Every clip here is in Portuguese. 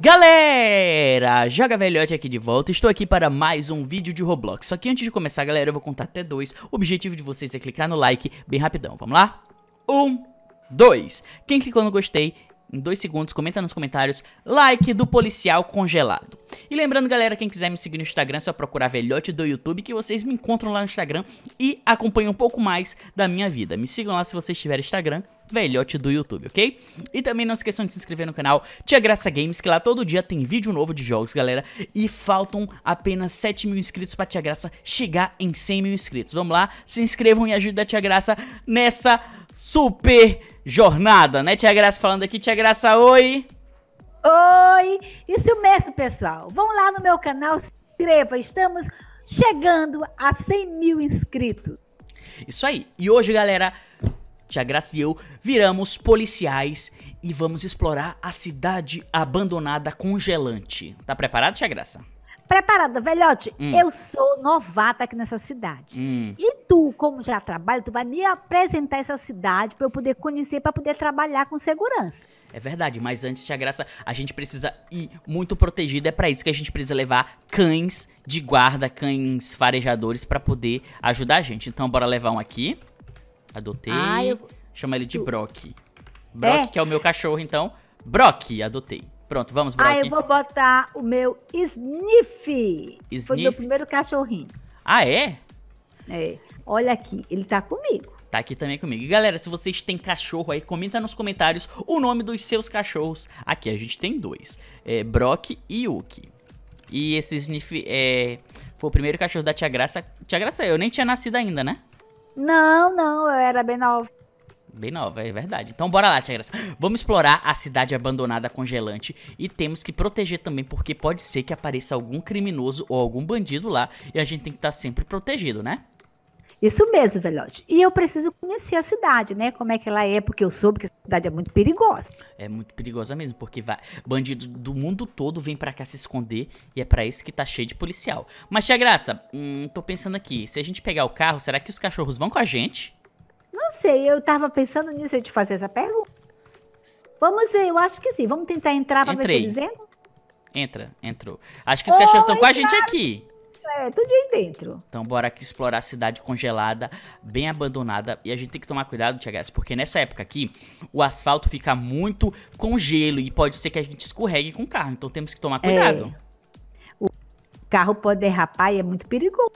Galera, Joga Velhote aqui de volta, estou aqui para mais um vídeo de Roblox Só que antes de começar, galera, eu vou contar até dois O objetivo de vocês é clicar no like bem rapidão, vamos lá? Um, dois Quem clicou no gostei em dois segundos, comenta nos comentários, like do policial congelado. E lembrando, galera, quem quiser me seguir no Instagram, é só procurar Velhote do YouTube, que vocês me encontram lá no Instagram e acompanhem um pouco mais da minha vida. Me sigam lá se vocês tiverem Instagram, Velhote do YouTube, ok? E também não esqueçam de se inscrever no canal Tia Graça Games, que lá todo dia tem vídeo novo de jogos, galera. E faltam apenas 7 mil inscritos pra Tia Graça chegar em 100 mil inscritos. Vamos lá, se inscrevam e ajudem a Tia Graça nessa super jornada, né? Tia Graça falando aqui. Tia Graça, oi! Oi! Isso mesmo, pessoal. Vão lá no meu canal, se inscreva. Estamos chegando a 100 mil inscritos. Isso aí. E hoje, galera, Tia Graça e eu viramos policiais e vamos explorar a cidade abandonada congelante. Tá preparado, Tia Graça? preparada, velhote, hum. eu sou novata aqui nessa cidade. Hum. E tu, como já trabalha, tu vai me apresentar essa cidade para eu poder conhecer, para poder trabalhar com segurança. É verdade, mas antes de a graça, a gente precisa ir muito protegido. É para isso que a gente precisa levar cães de guarda, cães farejadores para poder ajudar a gente. Então bora levar um aqui. Adotei. Ah, eu... Chama ele de tu... Brock. Brock, é. que é o meu cachorro, então. Brock, adotei. Pronto, vamos, ah, Brock. Ah, eu vou botar o meu Sniff. Sniff? Foi meu primeiro cachorrinho. Ah, é? É. Olha aqui, ele tá comigo. Tá aqui também comigo. E galera, se vocês têm cachorro aí, comenta nos comentários o nome dos seus cachorros. Aqui, a gente tem dois. É, Brock e Yuki. E esse Sniff é, foi o primeiro cachorro da Tia Graça. Tia Graça, eu nem tinha nascido ainda, né? Não, não, eu era bem nova. Bem nova, é verdade. Então bora lá, Tia Graça. Vamos explorar a cidade abandonada congelante e temos que proteger também, porque pode ser que apareça algum criminoso ou algum bandido lá e a gente tem que estar tá sempre protegido, né? Isso mesmo, velhote. E eu preciso conhecer a cidade, né? Como é que ela é, porque eu soube que a cidade é muito perigosa. É muito perigosa mesmo, porque vai... bandidos do mundo todo vêm para cá se esconder e é para isso que tá cheio de policial. Mas, Tia Graça, hum, tô pensando aqui, se a gente pegar o carro, será que os cachorros vão com a gente? não sei, eu tava pensando nisso, eu te fazer essa pergunta. Vamos ver, eu acho que sim. Vamos tentar entrar pra Entrei. ver se eles entram? Entra, entrou. Acho que os oh, cachorros estão tá com a gente aqui. É, tudo aí dentro. Então bora aqui explorar a cidade congelada, bem abandonada. E a gente tem que tomar cuidado, Tiagas, porque nessa época aqui, o asfalto fica muito com gelo e pode ser que a gente escorregue com o carro. Então temos que tomar é. cuidado. É. O carro pode derrapar e é muito perigoso.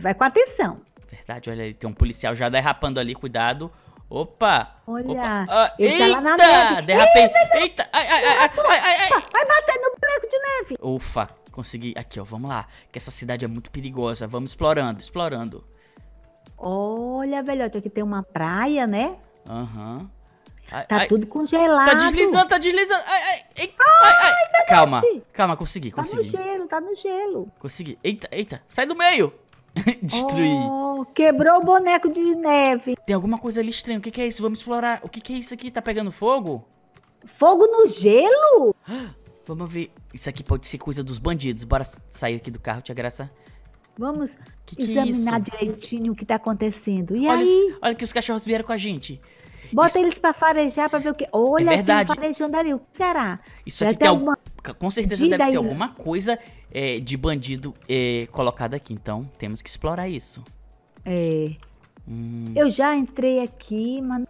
Vai com atenção. Verdade, olha, tem um policial já derrapando ali, cuidado. Opa! Olha! Opa. Ah, ele eita! Tá lá na neve. Derrapei! Eita! eita. Ai, ai, ai, ai, ai, Vai bater no prego de neve! Ufa! Consegui. Aqui, ó, vamos lá. Que essa cidade é muito perigosa. Vamos explorando, explorando. Olha, velhote, aqui tem uma praia, né? Aham. Uhum. tá ai, tudo congelado. Tá deslizando, tá deslizando. Ai, ai, calma, calma, consegui, consegui. Tá no gelo, tá no gelo. Consegui. Eita, eita, sai do meio. destruir Oh, quebrou o boneco de neve. Tem alguma coisa ali estranha. O que, que é isso? Vamos explorar. O que, que é isso aqui? Tá pegando fogo? Fogo no gelo? Vamos ver. Isso aqui pode ser coisa dos bandidos. Bora sair aqui do carro, Tia Graça. Vamos que que é examinar é direitinho o que tá acontecendo. E olha, aí? Os, olha que os cachorros vieram com a gente. Bota isso... eles pra farejar pra ver o que. Olha, é verdade. farejando ali. O que será? Isso aqui tem, tem alguma com certeza de deve ser alguma coisa é, de bandido é, colocada aqui. Então, temos que explorar isso. É. Hum. Eu já entrei aqui, mas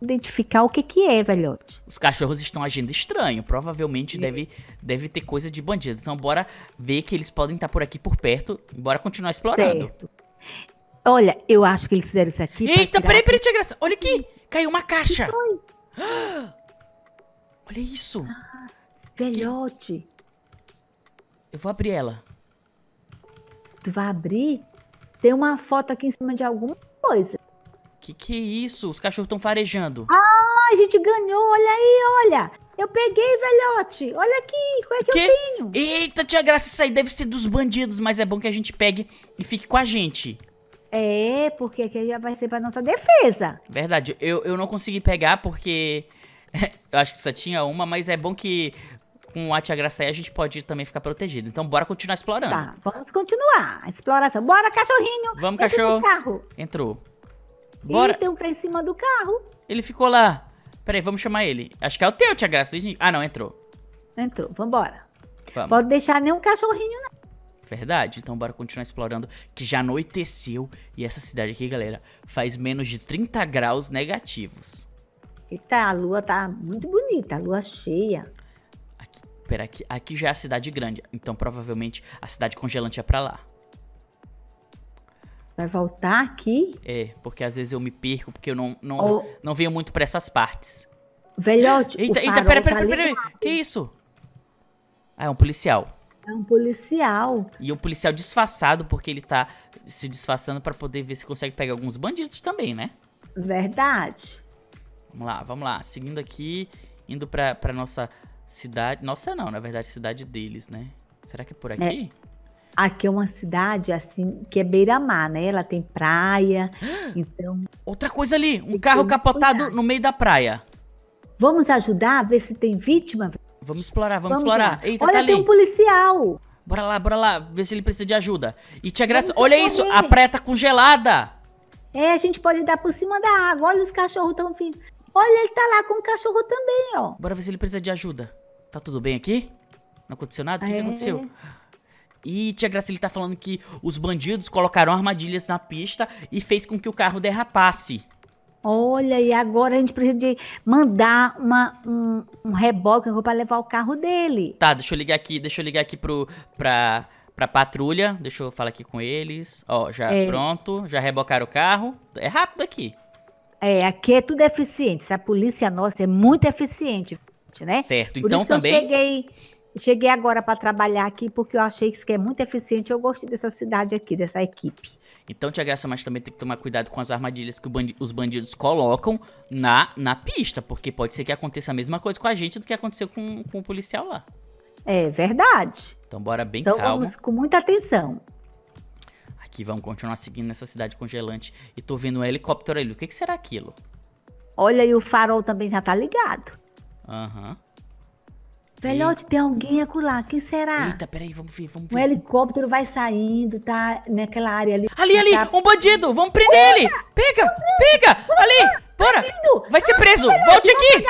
identificar o que que é, velhote. Os cachorros estão agindo estranho. Provavelmente é. deve, deve ter coisa de bandido. Então, bora ver que eles podem estar por aqui por perto. Bora continuar explorando. Certo. Olha, eu acho que eles fizeram isso aqui. Eita, peraí, peraí, tia Graça. Olha aqui. Caiu uma caixa. Olha isso. Ah. Velhote. Eu vou abrir ela. Tu vai abrir? Tem uma foto aqui em cima de alguma coisa. Que que é isso? Os cachorros estão farejando. Ah, a gente ganhou. Olha aí, olha. Eu peguei, velhote. Olha aqui, qual é que, que, eu tenho? Eita, tia Graça, isso aí deve ser dos bandidos, mas é bom que a gente pegue e fique com a gente. É, porque aqui já vai ser pra nossa defesa. Verdade, eu, eu não consegui pegar porque... eu acho que só tinha uma, mas é bom que com o Tia Graça a gente pode também ficar protegido. Então bora continuar explorando. Tá, vamos continuar a exploração. Bora, cachorrinho! Vamos, Entra cachorro! carro. Entrou. Bora. Ih, tem um cara em cima do carro. Ele ficou lá. Peraí, vamos chamar ele. Acho que é o teu, Tia Graça. Ah, não, entrou. Entrou, vambora. Vamos. Pode deixar nenhum cachorrinho, não. Verdade, então bora continuar explorando, que já anoiteceu. E essa cidade aqui, galera, faz menos de 30 graus negativos. Eita, a lua tá muito bonita, a lua cheia pera, aqui, aqui já é a cidade grande, então provavelmente a cidade congelante é pra lá. Vai voltar aqui? É, porque às vezes eu me perco, porque eu não, não, não venho muito pra essas partes. Velhote, eita, o eita, pera, pera, tá pera, pera. que isso? Ah, é um policial. É um policial. E um policial disfarçado, porque ele tá se disfarçando para poder ver se consegue pegar alguns bandidos também, né? Verdade. Vamos lá, vamos lá. Seguindo aqui, indo pra, pra nossa Cidade. Nossa, não, na verdade, cidade deles, né? Será que é por é. aqui? É. Aqui é uma cidade, assim, que é beira-mar, né? Ela tem praia, então... Outra coisa ali, um carro capotado cuidado. no meio da praia. Vamos ajudar a ver se tem vítima? Vamos explorar, vamos, vamos explorar. Eita, Olha, tá tem um policial. Bora lá, bora lá, ver se ele precisa de ajuda. E tia Graça, olha correr. isso, a praia tá congelada. É, a gente pode dar por cima da água. Olha os cachorros tão finos. Olha, ele tá lá com o cachorro também, ó. Bora ver se ele precisa de ajuda. Tá tudo bem aqui? Não aconteceu nada? O que, que é. aconteceu? E tia Graciele tá falando que os bandidos colocaram armadilhas na pista e fez com que o carro derrapasse. Olha, e agora a gente precisa de mandar uma, um, um reboque para levar o carro dele. Tá, deixa eu ligar aqui, deixa eu ligar aqui pro, pra, pra patrulha. Deixa eu falar aqui com eles. Ó, já é. pronto, já rebocaram o carro. É rápido aqui. É, aqui é tudo eficiente. A polícia nossa é muito eficiente né? Certo. Por então também. Eu cheguei, cheguei agora para trabalhar aqui porque eu achei que é muito eficiente. Eu gostei dessa cidade aqui, dessa equipe. Então, Tia Graça, mas também tem que tomar cuidado com as armadilhas que bandi os bandidos colocam na, na pista, porque pode ser que aconteça a mesma coisa com a gente do que aconteceu com, com o policial lá. É verdade. Então, bora bem então, calma. Então, vamos com muita atenção aqui, vamos continuar seguindo nessa cidade congelante. E tô vendo um helicóptero ali. O que, que será aquilo? Olha, aí o farol também já tá ligado. Aham. Uhum. Velhote, tem alguém acolá. Quem será? Eita, peraí, vamos ver, vamos ver. Um helicóptero vai saindo, tá naquela área ali. Ali, ali, tá... um bandido. Vamos prender Eita! ele. Pega, pega. ali, tá bora. Tá vai ser ah, preso. Ah, Volte aqui.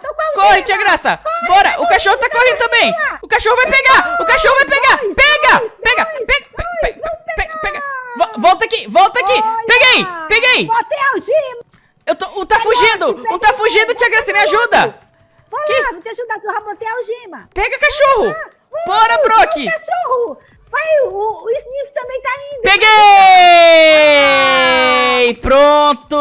Tô com a Corre, tia Graça. Corre, bora. o cachorro tá correndo também. O cachorro vai pegar. O cachorro vai pegar. pega, pega, pega, pega, pega, pega. Volta aqui, volta aqui. Olha. Peguei, peguei. Botei algema. Eu tô, um tá fugindo. Um tá fugindo, tia Graça, me ajuda. Olá, que? vou te ajudar, que eu já botei a algema. Pega cachorro! Bora, Brock! cachorro! Vai, o, o Sniff também tá indo. Peguei! Né? Pronto!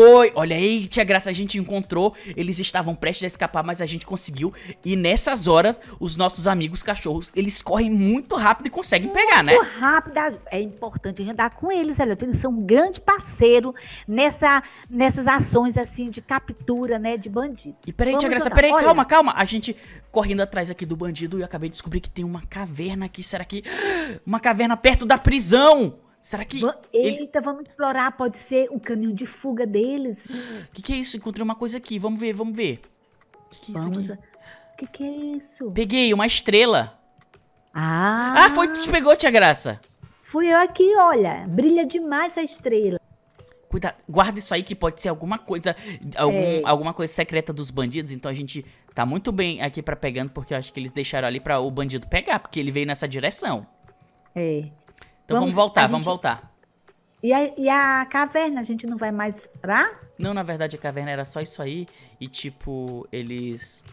Foi! Olha, Tia graça, a gente encontrou. Eles estavam prestes a escapar, mas a gente conseguiu. E nessas horas, os nossos amigos cachorros, eles correm muito rápido e conseguem muito pegar, né? Muito rápido. É importante a gente andar com eles, olha. Eles são um grande parceiro nessa, nessas ações, assim, de captura, né, de bandido. E peraí, tia Graça, peraí, olha. calma, calma. A gente correndo atrás aqui do bandido e acabei de descobrir que tem uma caverna aqui. Será que... Uma caverna perto da prisão! Será que. Va ele... Eita, vamos explorar, pode ser o caminho de fuga deles. O que, que é isso? Encontrei uma coisa aqui, vamos ver, vamos ver. O que, que é vamos isso? O que, que é isso? Peguei uma estrela. Ah! Ah, foi que te pegou, tia Graça. Fui eu aqui, olha. Brilha demais a estrela. Cuidado, guarda isso aí que pode ser alguma coisa, algum, é. alguma coisa secreta dos bandidos. Então a gente tá muito bem aqui pra pegando, porque eu acho que eles deixaram ali pra o bandido pegar, porque ele veio nessa direção. É. Então vamos, vamos voltar, gente... vamos voltar. E a, e a caverna, a gente não vai mais pra? Não, na verdade a caverna era só isso aí. E tipo, eles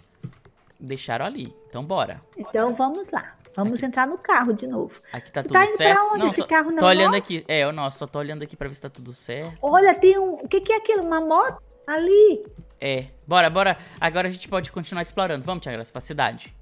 deixaram ali. Então bora. Então bora. vamos lá. Vamos aqui. entrar no carro de novo. Aqui tá tu tudo tá indo certo. Pra onde? Não, Esse só, carro não tô é olhando nosso? aqui. É, o nosso. Só tô olhando aqui pra ver se tá tudo certo. Olha, tem um. O que, que é aquilo? Uma moto ali. É. Bora, bora. Agora a gente pode continuar explorando. Vamos, Tia Graça, pra cidade.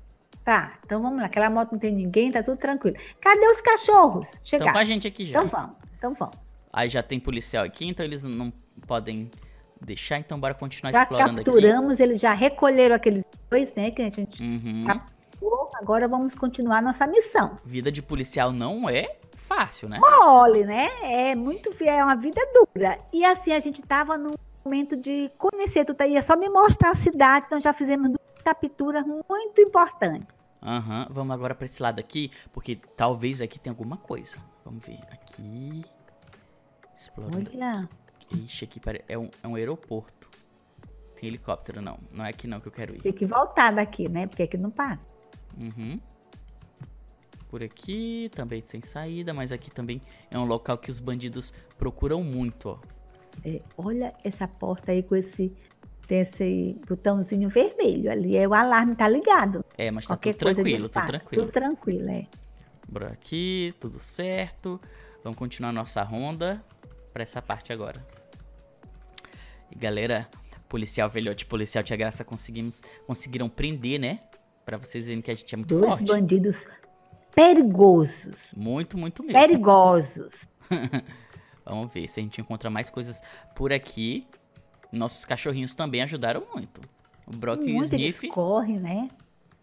Tá, então vamos lá. Aquela moto não tem ninguém, tá tudo tranquilo. Cadê os cachorros? Chegaram. Estão com a gente aqui já. Então vamos, então vamos. Aí já tem policial aqui, então eles não podem deixar, então bora continuar já explorando aqui. Já capturamos, eles já recolheram aqueles dois, né, que a gente uhum. capturou. Agora vamos continuar nossa missão. Vida de policial não é fácil, né? Mole, né? É muito, é uma vida dura. E assim, a gente tava num momento de conhecer, tu tá, é só me mostrar a cidade, então já fizemos captura muito importante. Aham, uhum. vamos agora para esse lado aqui, porque talvez aqui tenha alguma coisa. Vamos ver, aqui... Explorando Olha. Aqui. Ixi, aqui é um, é um aeroporto. Tem helicóptero, não. Não é aqui não que eu quero ir. Tem que voltar daqui, né? Porque aqui não passa. Uhum. Por aqui, também sem saída, mas aqui também é um local que os bandidos procuram muito, ó. É, olha essa porta aí com esse tem esse botãozinho vermelho ali. É o alarme tá ligado. É, mas tá Qualquer tudo tranquilo, tá tranquilo. Tudo tranquilo, é. aqui, tudo certo. Vamos continuar nossa ronda para essa parte agora. E galera, policial velhote, policial Tia Graça conseguimos, conseguiram prender, né? Para vocês verem que a gente é muito Dois forte. Dois bandidos perigosos. Muito, muito mesmo. Perigosos. Vamos ver se a gente encontra mais coisas por aqui. Nossos cachorrinhos também ajudaram muito. O Brock muito e o Sniff. Eles correm, né?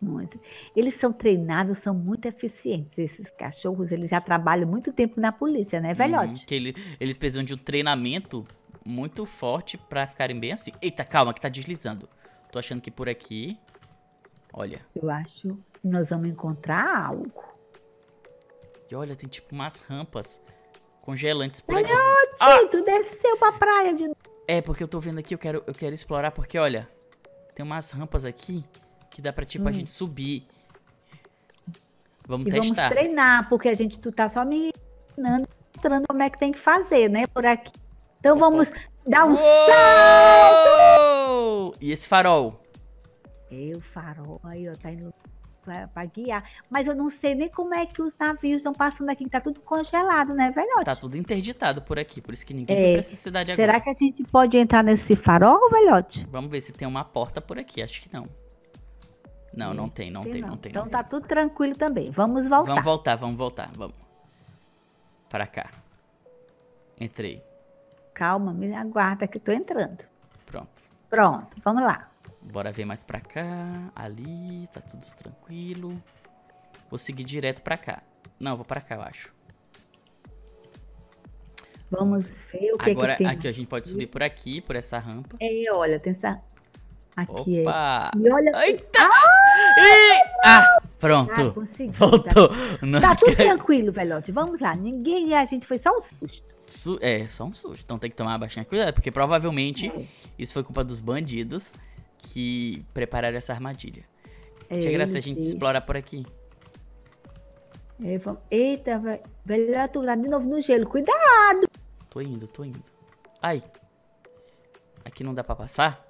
Muito. Eles são treinados, são muito eficientes. Esses cachorros, eles já trabalham muito tempo na polícia, né, velhote? Uhum, ele, eles precisam de um treinamento muito forte para ficarem bem assim. Eita, calma, que tá deslizando. Tô achando que por aqui. Olha. Eu acho que nós vamos encontrar algo. E olha, tem tipo umas rampas congelantes por velhote, aqui. Velhote, ah! tu desceu pra praia de novo. É, porque eu tô vendo aqui, eu quero, eu quero explorar, porque olha, tem umas rampas aqui que dá pra, tipo, hum. a gente subir. Vamos e testar. vamos treinar, porque a gente, tu tá só me ensinando, mostrando como é que tem que fazer, né, por aqui. Então Opa. vamos dar um Uou! salto! E esse farol? É, o farol aí, ó, tá indo para guiar. Mas eu não sei nem como é que os navios estão passando aqui, que tá tudo congelado, né, velhote? Tá tudo interditado por aqui, por isso que ninguém é. vem pra essa cidade Será agora. Será que a gente pode entrar nesse farol, velhote? Vamos ver se tem uma porta por aqui, acho que não. Não, não tem, não tem, tem não. não. tem. Então não. tá tudo tranquilo também. Vamos voltar. Vamos voltar, vamos voltar, vamos. Pra cá. Entrei. Calma, me aguarda que tô entrando. Pronto. Pronto, vamos lá. Bora ver mais pra cá. Ali, tá tudo tranquilo. Vou seguir direto pra cá. Não, vou pra cá, eu acho. Vamos ver o que Agora, é que tem. aqui a gente pode subir por aqui, por essa rampa. É, olha, tem essa... Aqui é. Opa! É. E olha... Assim, Eita! Ah, e... ah pronto. Ah, tá. Voltou. Tá, tá tudo tranquilo, velhote. Vamos lá. Ninguém... A gente foi só um susto. Su... É, só um susto. Então tem que tomar bastante cuidado, porque provavelmente é. isso foi culpa dos bandidos que prepararam essa armadilha. É, Tinha graça a gente Deus. explorar por aqui. É, Eita, vai, vai lá de novo no gelo. Cuidado! Tô indo, tô indo. Ai. Aqui não dá pra passar?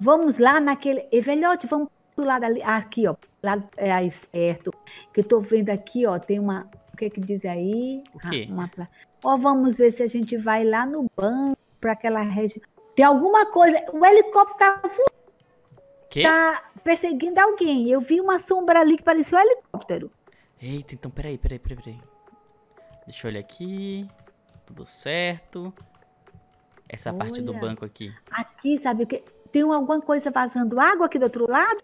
Vamos lá naquele. E, velhote, vamos pro lado ali. Aqui, ó. Lado é, aí, certo. Que eu tô vendo aqui, ó. Tem uma. O que é que diz aí? O quê? Ah, uma... Ó, vamos ver se a gente vai lá no banco, pra aquela região. Tem alguma coisa. O helicóptero tá voando tá perseguindo alguém. Eu vi uma sombra ali que parecia um helicóptero. Eita, então peraí, peraí, peraí, peraí. Deixa eu olhar aqui. Tudo certo. Essa Olha. parte do banco aqui. Aqui, sabe o que? Tem alguma coisa vazando água aqui do outro lado?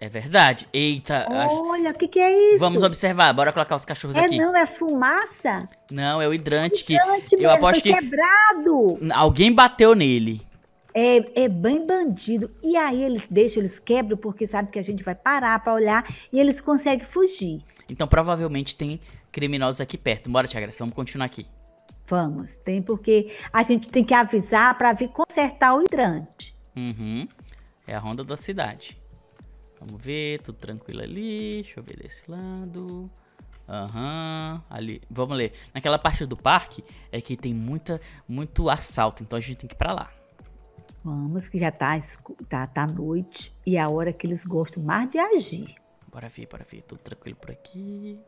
É verdade. Eita. Olha, o acho... que, que é isso? Vamos observar. Bora colocar os cachorros é, aqui. É não, é fumaça? Não, é o hidrante, é o hidrante que... Mesmo, eu aposto que... quebrado. Alguém bateu nele. É, é bem bandido. E aí eles deixam, eles quebram, porque sabem que a gente vai parar para olhar e eles conseguem fugir. Então provavelmente tem criminosos aqui perto. Bora, Tiagra, vamos continuar aqui. Vamos, tem porque a gente tem que avisar para vir consertar o hidrante. Uhum. É a ronda da cidade. Vamos ver, tudo tranquilo ali. Deixa eu ver desse lado. Aham, uhum, ali. Vamos ler. Naquela parte do parque é que tem muita, muito assalto, então a gente tem que ir pra lá. Vamos, que já tá, tá, tá noite e é a hora que eles gostam mais de agir. Bora ver, bora ver. Tudo tranquilo por aqui.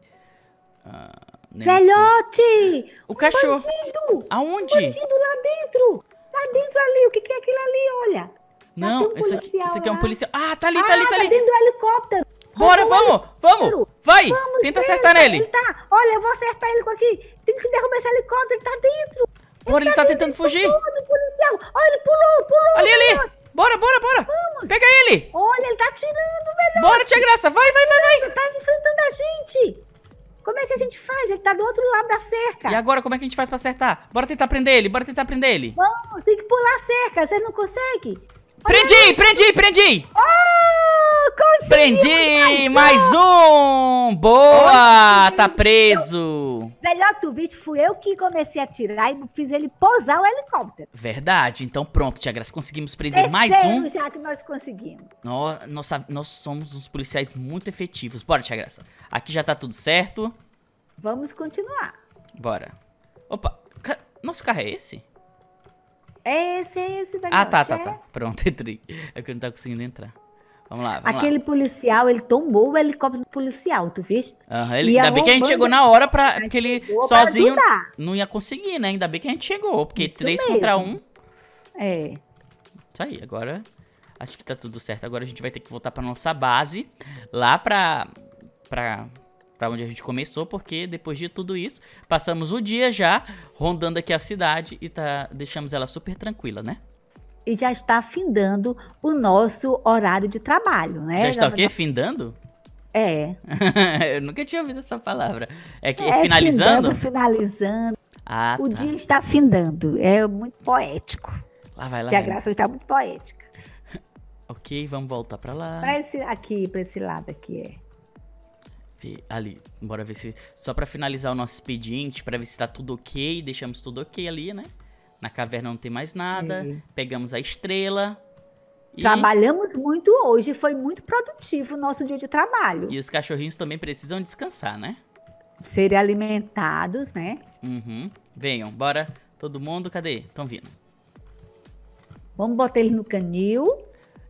Ah, Velhote! O um cachorro! Bandido! Aonde? Bandido lá dentro! Lá dentro ali, o que, que é aquilo ali? Olha! Já Não, um esse, aqui, aqui é um policial. Ah, tá ali, tá ah, tá ali, tá, tá dentro do helicóptero! Bora, vamos! Vamos! Vai! Vamos, tenta acertar tá, nele! Ele tá. Olha, eu vou acertar ele com aqui! Tem que derrubar esse helicóptero, ele tá dentro! Bora, ele tá tentando fugir. policial. Olha, ele pulou, pulou. Ali, ali. Bora, bora, bora. Vamos. Pega ele. Olha, ele tá atirando, velho. Bora, Tia Graça. Vai, vai, vai, vai. Tá enfrentando a gente. Como é que a gente faz? Ele tá do outro lado da cerca. E agora, como é que a gente faz pra acertar? Bora tentar prender ele, bora tentar prender ele. Vamos, tem que pular a cerca, vocês não conseguem. Prendi, prendi, prendi, prendi. Oh! consegui! Prendi! Mais um! Mais um. Boa! Oi, tá preso! Melhor tu viste, fui eu que comecei a tirar e fiz ele pousar o helicóptero. Verdade. Então pronto, Tia Graça, conseguimos prender Terceiro mais um. já que nós conseguimos. nossa, nós somos uns policiais muito efetivos. Bora, Tia Graça. Aqui já tá tudo certo. Vamos continuar. Bora. Opa, ca... nosso carro é esse? É esse, é esse. Ah, tá, tá, tá. Pronto, entrei. É que eu não tava conseguindo entrar. Vamos lá. Vamos Aquele lá. policial, ele tombou o helicóptero policial, tu viste? Uhum, ele, ainda bem que a gente chegou na hora pra. Porque ele sozinho não ia conseguir, né? Ainda bem que a gente chegou. Porque Isso mesmo. contra um. É. Isso aí, agora. Acho que tá tudo certo. Agora a gente vai ter que voltar pra nossa base. Lá pra. pra para onde a gente começou, porque depois de tudo isso, passamos o dia já rondando aqui a cidade e tá, deixamos ela super tranquila, né? e já está findando o nosso horário de trabalho, né? Já está o quê? Findando? É. eu nunca tinha ouvido essa palavra. É que é, finalizando? Findando, finalizando. Ah, tá. o tá. dia está findando. É muito poético. Lá vai, lá. Que a graça está muito poética. ok, vamos voltar para lá. Para esse aqui, para esse lado aqui é. Ali, bora ver se. Só para finalizar o nosso expediente, para ver se tá tudo ok. Deixamos tudo ok ali, né? Na caverna não tem mais nada. Pegamos a estrela. E... Trabalhamos muito hoje, foi muito produtivo o nosso dia de trabalho. E os cachorrinhos também precisam descansar, né? Serem alimentados, né? Uhum. Venham, bora. Todo mundo, cadê? Estão vindo. Vamos botar ele no canil.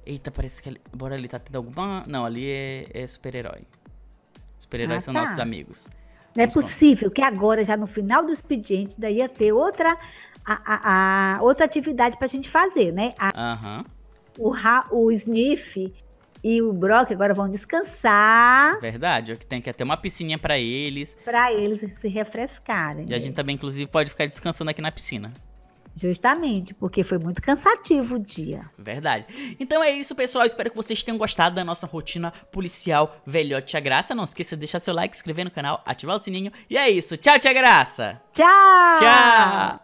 Eita, parece que Bora ali, tá tendo alguma... Não, ali é, é super-herói. Super-heróis ah, são tá. nossos amigos. Não é Vamos é possível que agora, já no final do expediente, daí ia ter outra a, a, a outra atividade para a gente fazer, né? A, uhum. o, Ra, o Sniff e o Brock agora vão descansar. Verdade, é tem que até uma piscininha para eles. Para eles se refrescarem. E a gente também, inclusive, pode ficar descansando aqui na piscina. Justamente, porque foi muito cansativo o dia. Verdade. Então é isso, pessoal. Espero que vocês tenham gostado da nossa rotina policial velhote Tia Graça. Não esqueça de deixar seu like, inscrever no canal, ativar o sininho. E é isso. Tchau, Tia Graça! Tchau! Tchau!